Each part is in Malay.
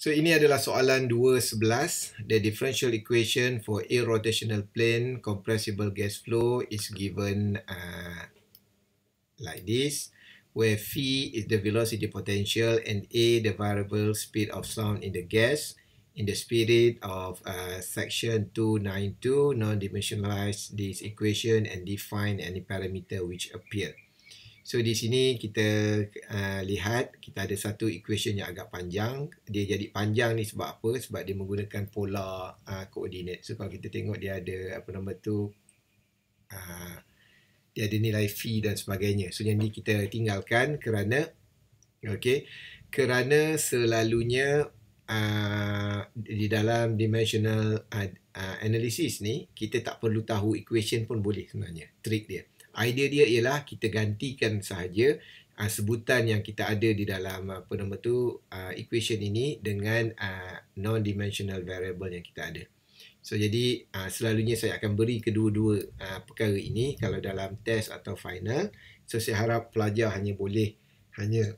So ini adalah soalan 2.11. The differential equation for a rotational plane compressible gas flow is given uh, like this where phi is the velocity potential and a the variable speed of sound in the gas in the spirit of uh, section 292 non-dimensionalize this equation and define any parameter which appear. So di sini kita uh, lihat kita ada satu equation yang agak panjang. Dia jadi panjang ni sebab apa? Sebab dia menggunakan pola uh, eh, koordinat. So kalau kita tengok dia ada apa nama tu uh, dia ada nilai phi dan sebagainya. So yang ni kita tinggalkan kerana okay? Kerana selalunya uh, di dalam dimensional uh, uh, analysis ni kita tak perlu tahu equation pun boleh sebenarnya. Trick dia idea dia ialah kita gantikan sahaja uh, sebutan yang kita ada di dalam apa nama tu uh, equation ini dengan uh, ah, non dimensional variable yang kita ada so jadi uh, selalunya saya akan beri kedua-dua uh, perkara ini kalau dalam test atau final so saya harap pelajar hanya boleh hanya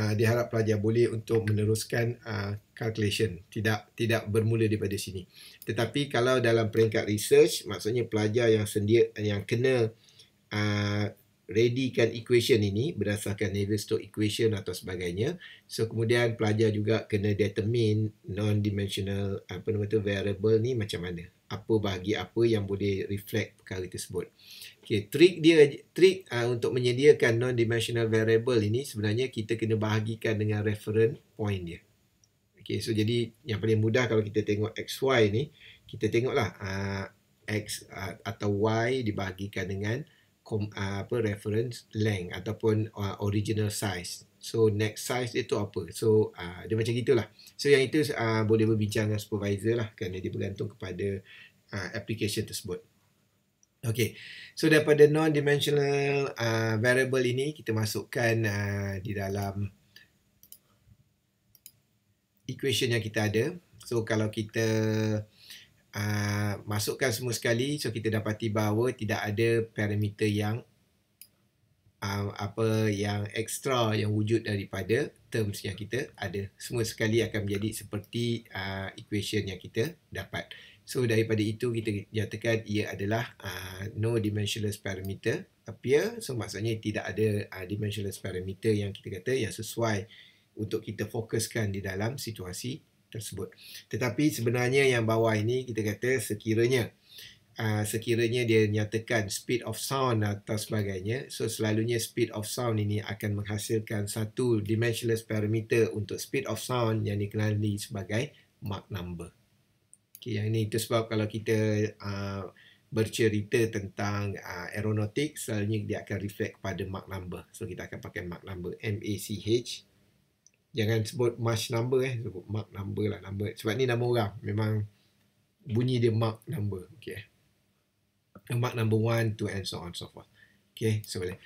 uh, diharap pelajar boleh untuk meneruskan uh, calculation tidak tidak bermula daripada sini tetapi kalau dalam peringkat research maksudnya pelajar yang sendiri yang kena Uh, readykan equation ini berdasarkan Navier-Stokes equation atau sebagainya. So kemudian pelajar juga kena determine non-dimensional apa nama tu variable ni macam mana. Apa bahagi apa yang boleh reflect perkara tersebut. Okay, trick dia trick uh, untuk menyediakan non-dimensional variable ini sebenarnya kita kena bahagikan dengan reference point dia. Okay, so jadi yang paling mudah kalau kita tengok x y ni, kita tengoklah uh, x uh, atau y dibahagikan dengan kom, uh, ah, apa reference length ataupun uh, original size. So next size itu apa? So uh, dia macam gitulah. So yang itu uh, boleh berbincang dengan supervisor lah kerana dia bergantung kepada uh, application tersebut. Okay, so daripada non-dimensional uh, variable ini kita masukkan uh, di dalam equation yang kita ada. So kalau kita uh, masukkan semua sekali so kita dapati bahawa tidak ada parameter yang uh, apa yang extra yang wujud daripada terms yang kita ada semua sekali akan menjadi seperti uh, equation yang kita dapat so daripada itu kita nyatakan ia adalah uh, no dimensionless parameter appear so maksudnya tidak ada uh, dimensionless parameter yang kita kata yang sesuai untuk kita fokuskan di dalam situasi tersebut. Tetapi sebenarnya yang bawah ini kita kata sekiranya uh, sekiranya dia nyatakan speed of sound atau sebagainya, so selalunya speed of sound ini akan menghasilkan satu dimensionless parameter untuk speed of sound yang dikenali sebagai Mach number. Okay, yang ini itu sebab kalau kita uh, bercerita tentang uh, aeronautik selalunya dia akan reflect pada Mach number. So kita akan pakai Mach number MACH jangan sebut mash number eh sebut mark number lah number sebab ni nama orang memang bunyi dia mark number Okay, mark number one, two and so on so forth Okay, so boleh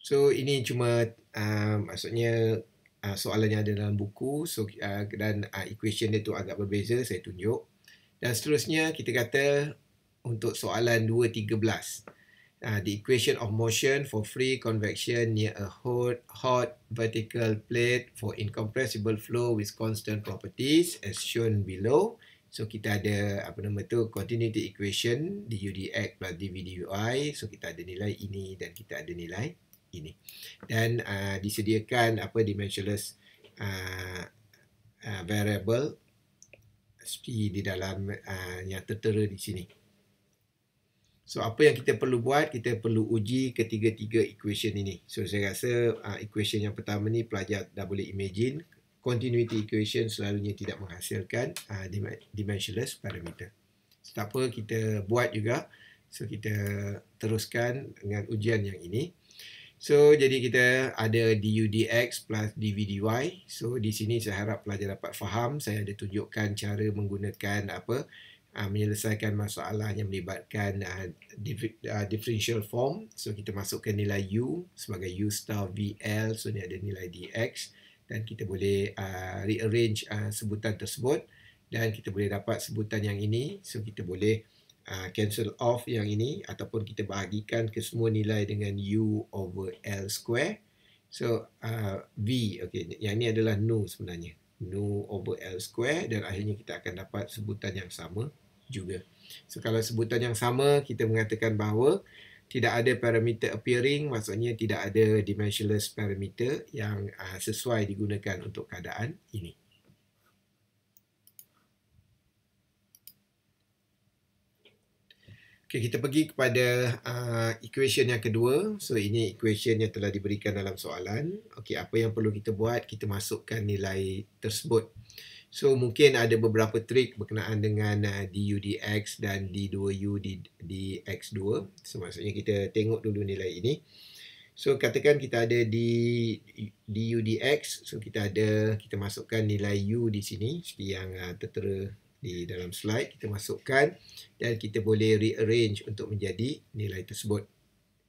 so ini cuma uh, maksudnya uh, soalan yang ada dalam buku so uh, dan uh, equation dia tu agak berbeza saya tunjuk dan seterusnya kita kata untuk soalan 2 13 uh, the equation of motion for free convection near a hot, hot vertical plate for incompressible flow with constant properties as shown below. So kita ada apa nama tu continuity equation dx plus dv dvdui. So kita ada nilai ini dan kita ada nilai ini. Dan uh, disediakan apa dimensionless uh, uh, variable di dalam uh, yang tertera di sini. So apa yang kita perlu buat, kita perlu uji ketiga-tiga equation ini. So saya rasa uh, equation yang pertama ni pelajar dah boleh imagine continuity equation selalunya tidak menghasilkan uh, dimensionless parameter. So, tak apa kita buat juga. So kita teruskan dengan ujian yang ini. So jadi kita ada du dx plus dv dy. So di sini saya harap pelajar dapat faham. Saya ada tunjukkan cara menggunakan apa uh, menyelesaikan masalah yang melibatkan uh, ah, dif- uh, ah, differential form. So kita masukkan nilai u sebagai u star vl. So ni ada nilai dx dan kita boleh uh, rearrange uh, sebutan tersebut dan kita boleh dapat sebutan yang ini. So kita boleh uh, cancel off yang ini ataupun kita bahagikan ke semua nilai dengan u over l square. So uh, v okay yang ini adalah nu sebenarnya nu over L square dan akhirnya kita akan dapat sebutan yang sama juga. So kalau sebutan yang sama kita mengatakan bahawa tidak ada parameter appearing maksudnya tidak ada dimensionless parameter yang uh, sesuai digunakan untuk keadaan ini. Okay, kita pergi kepada uh, equation yang kedua. So, ini equation yang telah diberikan dalam soalan. Okay, apa yang perlu kita buat? Kita masukkan nilai tersebut. So, mungkin ada beberapa trik berkenaan dengan uh, du dx dan d2u dx2. So, maksudnya kita tengok dulu nilai ini. So, katakan kita ada d, du dx. So, kita ada, kita masukkan nilai u di sini. Yang uh, tertera di dalam slide kita masukkan dan kita boleh rearrange untuk menjadi nilai tersebut.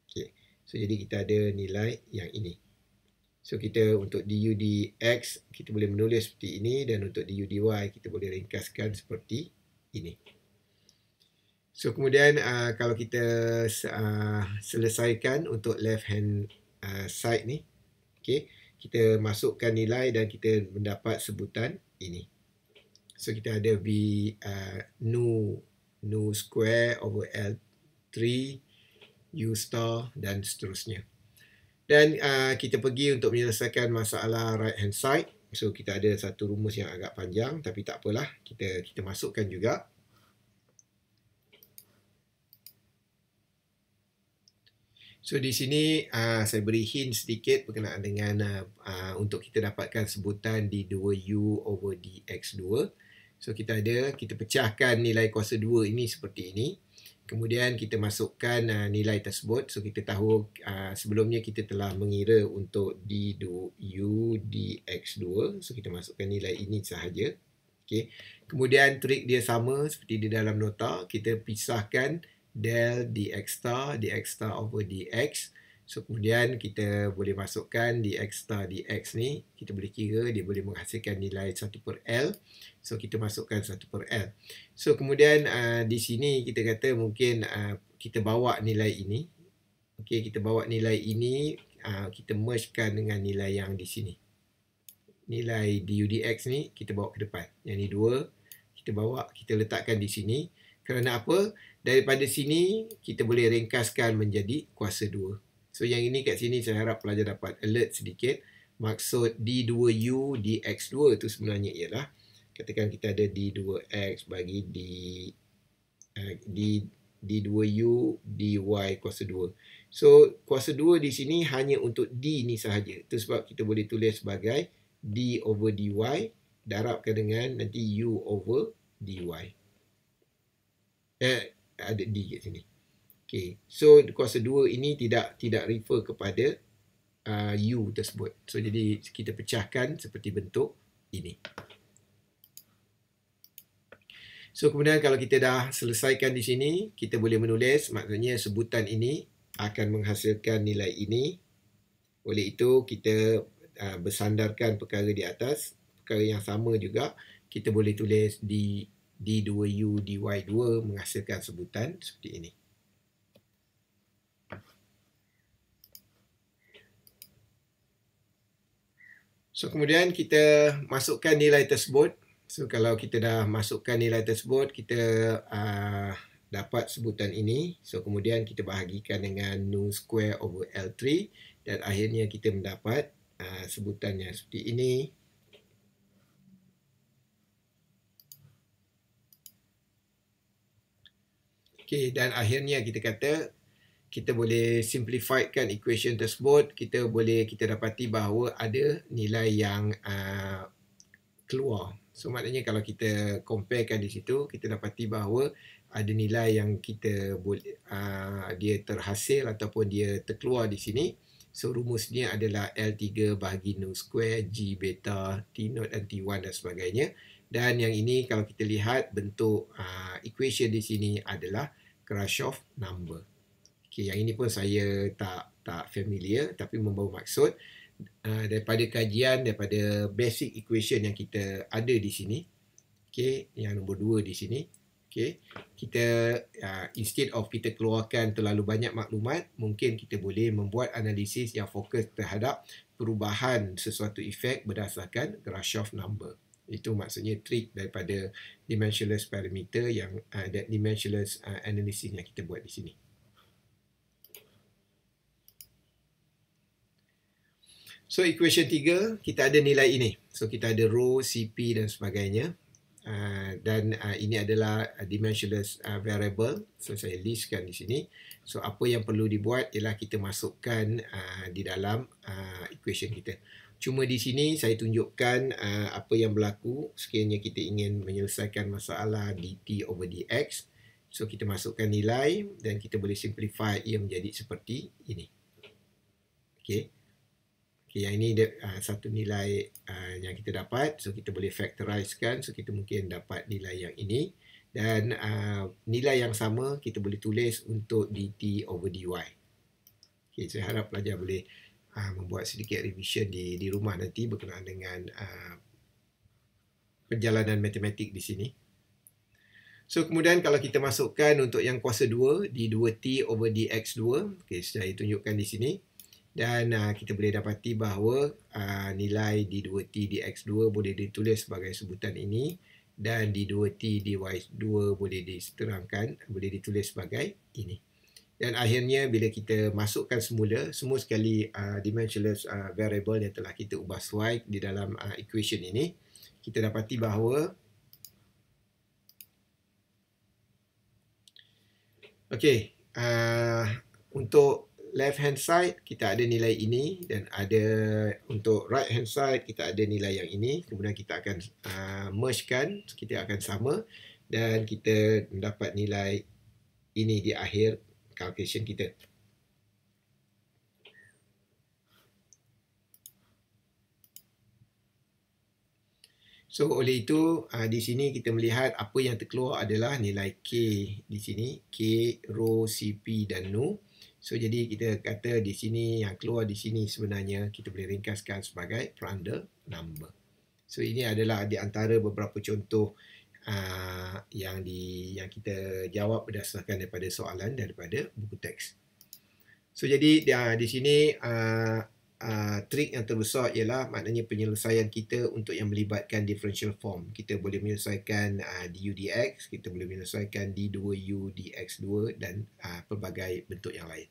Okey. So jadi kita ada nilai yang ini. So kita untuk dy/dx kita boleh menulis seperti ini dan untuk dy/dy kita boleh ringkaskan seperti ini. So kemudian uh, kalau kita uh, selesaikan untuk left hand uh, side ni, okey, kita masukkan nilai dan kita mendapat sebutan ini. So kita ada V uh, nu nu square over L3 U star dan seterusnya. Dan uh, kita pergi untuk menyelesaikan masalah right hand side. So kita ada satu rumus yang agak panjang tapi tak apalah kita kita masukkan juga. So di sini uh, saya beri hint sedikit berkenaan dengan uh, uh, untuk kita dapatkan sebutan di 2U over DX2. So kita ada, kita pecahkan nilai kuasa 2 ini seperti ini. Kemudian kita masukkan uh, nilai tersebut. So kita tahu uh, sebelumnya kita telah mengira untuk D2, U, DX2. So kita masukkan nilai ini sahaja. Okay. Kemudian trik dia sama seperti di dalam nota. Kita pisahkan del DX star, DX star over DX. Uh, So kemudian kita boleh masukkan di x star di x ni kita boleh kira dia boleh menghasilkan nilai 1 per L. So kita masukkan 1 per L. So kemudian uh, di sini kita kata mungkin uh, kita bawa nilai ini. Okey kita bawa nilai ini uh, kita mergekan dengan nilai yang di sini. Nilai du dx ni kita bawa ke depan. Yang ni 2 kita bawa kita letakkan di sini. Kerana apa? Daripada sini kita boleh ringkaskan menjadi kuasa 2. So yang ini kat sini saya harap pelajar dapat alert sedikit. Maksud D2U, DX2 tu sebenarnya ialah katakan kita ada D2X bagi D, eh, D, D2U, DY kuasa 2. So kuasa 2 di sini hanya untuk D ni sahaja. Itu sebab kita boleh tulis sebagai D over DY darabkan dengan nanti U over DY. Eh, ada D kat sini. Okay. So kuasa 2 ini tidak tidak refer kepada uh, U tersebut. So jadi kita pecahkan seperti bentuk ini. So kemudian kalau kita dah selesaikan di sini, kita boleh menulis maksudnya sebutan ini akan menghasilkan nilai ini. Oleh itu kita uh, bersandarkan perkara di atas, perkara yang sama juga kita boleh tulis di D2U, DY2 menghasilkan sebutan seperti ini. So kemudian kita masukkan nilai tersebut. So kalau kita dah masukkan nilai tersebut, kita uh, dapat sebutan ini. So kemudian kita bahagikan dengan nu square over L3 dan akhirnya kita mendapat uh, sebutan yang seperti ini. Okay, dan akhirnya kita kata kita boleh simplifikan equation tersebut kita boleh kita dapati bahawa ada nilai yang uh, keluar so maknanya kalau kita comparekan di situ kita dapati bahawa ada nilai yang kita boleh uh, dia terhasil ataupun dia terkeluar di sini so rumusnya adalah L3 bahagi nu square G beta T not dan T1 dan sebagainya dan yang ini kalau kita lihat bentuk uh, equation di sini adalah Kirchhoff number Okay, yang ini pun saya tak tak familiar tapi membawa maksud uh, daripada kajian daripada basic equation yang kita ada di sini. Okay, yang nombor dua di sini. Okay, kita uh, instead of kita keluarkan terlalu banyak maklumat, mungkin kita boleh membuat analisis yang fokus terhadap perubahan sesuatu efek berdasarkan Grashof number. Itu maksudnya trik daripada dimensionless parameter yang uh, that dimensionless uh, analysis yang kita buat di sini. So equation 3 kita ada nilai ini. So kita ada rho, cp dan sebagainya. Uh, dan uh, ini adalah ah, dimensionless uh, variable. So saya listkan di sini. So apa yang perlu dibuat ialah kita masukkan uh, di dalam uh, equation kita. Cuma di sini saya tunjukkan uh, apa yang berlaku sekiranya kita ingin menyelesaikan masalah dt over dx. So kita masukkan nilai dan kita boleh simplify ia menjadi seperti ini. Okay. Okay, yang ini dia, uh, satu nilai uh, yang kita dapat. So, kita boleh factorize kan. So, kita mungkin dapat nilai yang ini. Dan uh, nilai yang sama kita boleh tulis untuk dt over dy. Okay, saya harap pelajar boleh uh, membuat sedikit revision di, di rumah nanti berkenaan dengan uh, perjalanan matematik di sini. So, kemudian kalau kita masukkan untuk yang kuasa 2, d2t over dx2. Okay, saya tunjukkan di sini dan uh, kita boleh dapati bahawa uh, nilai D2T DX2 boleh ditulis sebagai sebutan ini dan D2T DY2 boleh diterangkan, boleh ditulis sebagai ini. Dan akhirnya bila kita masukkan semula, semua sekali uh, ah, dimensionless uh, variable yang telah kita ubah suai di dalam uh, equation ini, kita dapati bahawa okay, uh, untuk left hand side kita ada nilai ini dan ada untuk right hand side kita ada nilai yang ini kemudian kita akan uh, merge kan kita akan sama dan kita mendapat nilai ini di akhir calculation kita So oleh itu uh, di sini kita melihat apa yang terkeluar adalah nilai K di sini K, Rho, Cp dan Nu So jadi kita kata di sini yang keluar di sini sebenarnya kita boleh ringkaskan sebagai prandtl number. So ini adalah di antara beberapa contoh uh, yang di yang kita jawab berdasarkan daripada soalan daripada buku teks. So jadi uh, di sini uh, uh, trik yang terbesar ialah maknanya penyelesaian kita untuk yang melibatkan differential form. Kita boleh menyelesaikan uh, du dx, kita boleh menyelesaikan d2u dx2 dan uh, pelbagai bentuk yang lain.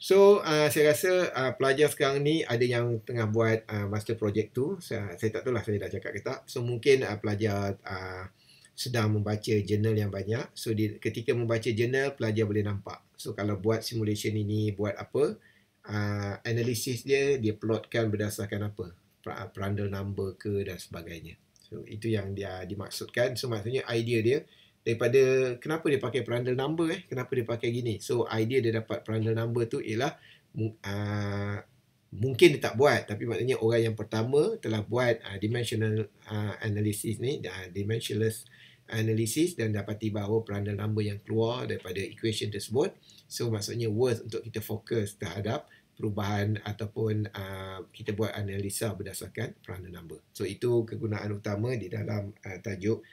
So, uh, saya rasa uh, pelajar sekarang ni ada yang tengah buat uh, master project tu. Saya, saya tak tahu lah saya dah cakap ke tak. So, mungkin uh, pelajar uh, sedang membaca jurnal yang banyak. So, di, ketika membaca jurnal, pelajar boleh nampak. So kalau buat simulation ini, buat apa, uh, ah, analisis dia, dia plotkan berdasarkan apa, Prandtl number ke dan sebagainya. So itu yang dia dimaksudkan. So maksudnya idea dia daripada kenapa dia pakai Prandtl number eh, kenapa dia pakai gini. So idea dia dapat Prandtl number tu ialah uh, Mungkin dia tak buat tapi maknanya orang yang pertama telah buat uh, dimensional uh, analysis ni uh, dimensionless uh, analisis dan dapati bahawa peranan lumba yang keluar daripada equation tersebut so maksudnya worth untuk kita fokus terhadap perubahan ataupun uh, kita buat analisa berdasarkan peranan lumba so itu kegunaan utama di dalam uh, tajuk